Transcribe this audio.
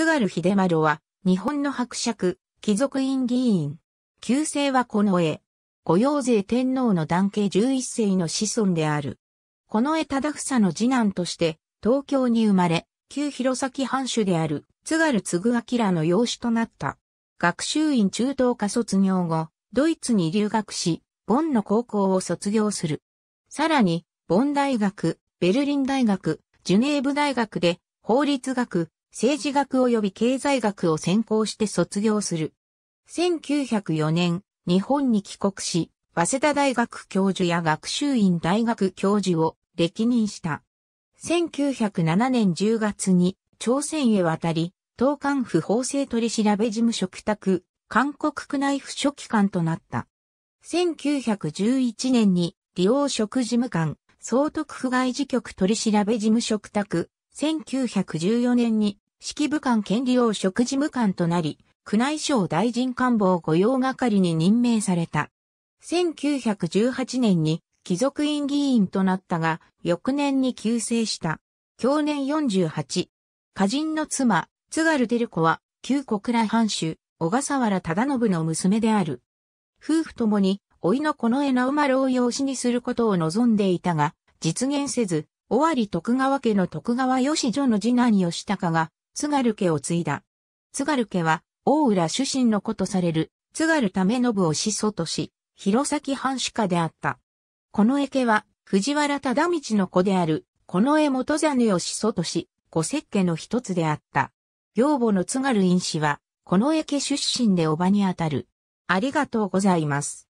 津軽秀丸は、日本の伯爵、貴族院議員。旧姓はこの絵。御用税天皇の男系11世の子孫である。この絵忠房の次男として、東京に生まれ、旧弘前藩主である、津軽嗣明の養子となった。学習院中等科卒業後、ドイツに留学し、ボンの高校を卒業する。さらに、ボン大学、ベルリン大学、ジュネーブ大学で、法律学、政治学及び経済学を専攻して卒業する。1904年、日本に帰国し、早稲田大学教授や学習院大学教授を歴任した。1907年10月に朝鮮へ渡り、東韓府法制取調べ事務職宅、韓国区内府書記官となった。1911年に、利用職事務官、総督府外事局取調べ事務職宅、1914年に指揮武官権利用職事務官となり、宮内省大臣官房御用係に任命された。1918年に貴族院議員となったが、翌年に急逝した。去年48。歌人の妻、津軽照子は、旧国来藩主、小笠原忠信の娘である。夫婦ともに、老いの子の江直丸を養子にすることを望んでいたが、実現せず、尾張徳川家の徳川義女の次男義高が、津軽家を継いだ。津軽家は、大浦出身の子とされる、津軽為信を始祖とし、弘前藩主家であった。この絵家は、藤原忠道の子である、この江元真を始祖とし、五石家の一つであった。養母の津軽院氏は、この家出身でおばにあたる。ありがとうございます。